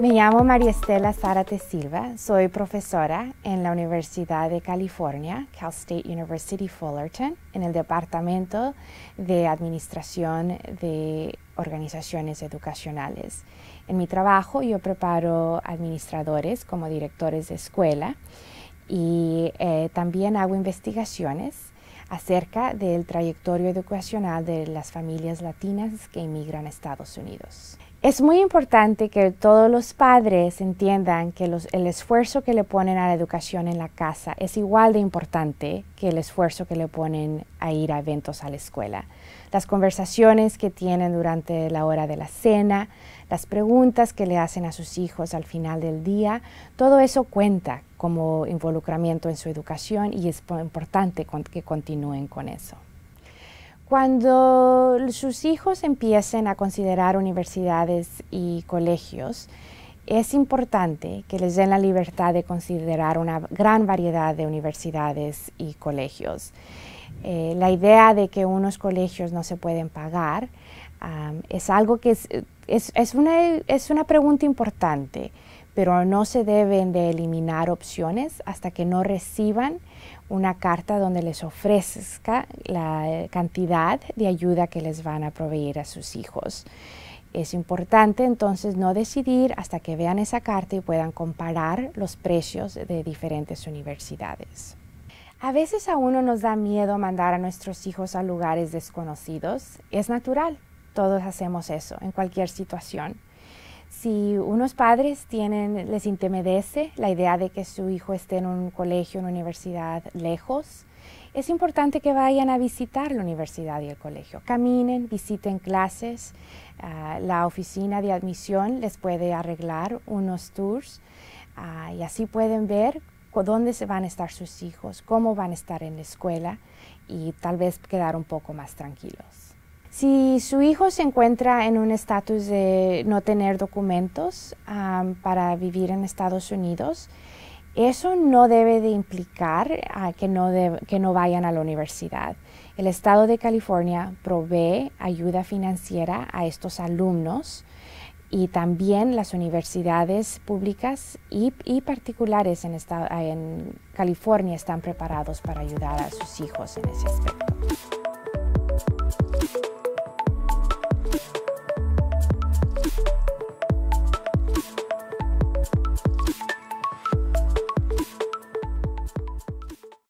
Me llamo María Estela Zárate Silva, soy profesora en la Universidad de California, Cal State University Fullerton, en el Departamento de Administración de Organizaciones Educacionales. En mi trabajo yo preparo administradores como directores de escuela y eh, también hago investigaciones acerca del trayectorio educacional de las familias latinas que emigran a Estados Unidos. Es muy importante que todos los padres entiendan que el esfuerzo que le ponen a la educación en la casa es igual de importante que el esfuerzo que le ponen a ir a eventos a la escuela. Las conversaciones que tienen durante la hora de la cena, las preguntas que le hacen a sus hijos al final del día, todo eso cuenta como involucramiento en su educación y es importante que continúen con eso. Cuando sus hijos empiecen a considerar universidades y colegios, es importante que les den la libertad de considerar una gran variedad de universidades y colegios. Eh, la idea de que unos colegios no se pueden pagar es algo que es, eh, es, una, una pregunta importante, pero no se deben de eliminar opciones hasta que no reciban una carta donde les ofrezca la eh, cantidad de ayuda que les van a proveer a sus hijos. Es importante entonces no decidir hasta que vean esa carta y puedan comparar los precios de diferentes universidades. A veces a uno nos da miedo mandar a nuestros hijos a lugares desconocidos. Es natural. Todos hacemos eso en cualquier situación. Si unos padres tienen, les intimidece la idea de que su hijo esté en un colegio, en una universidad lejos, es importante que vayan a visitar la universidad y el colegio. Caminen, visiten clases, ah, la oficina de admisión les puede arreglar unos tours ah, y así pueden ver dónde se van a estar sus hijos, cómo van a estar en la escuela y tal vez quedar un poco más tranquilos. Si su hijo se encuentra en un estatus de no tener documentos para vivir en Estados Unidos, eso no debe de implicar que, no vayan a la universidad. El Estado de California provee ayuda financiera a estos alumnos y también las universidades públicas y, particulares en, en California están preparados para ayudar a sus hijos en ese aspecto.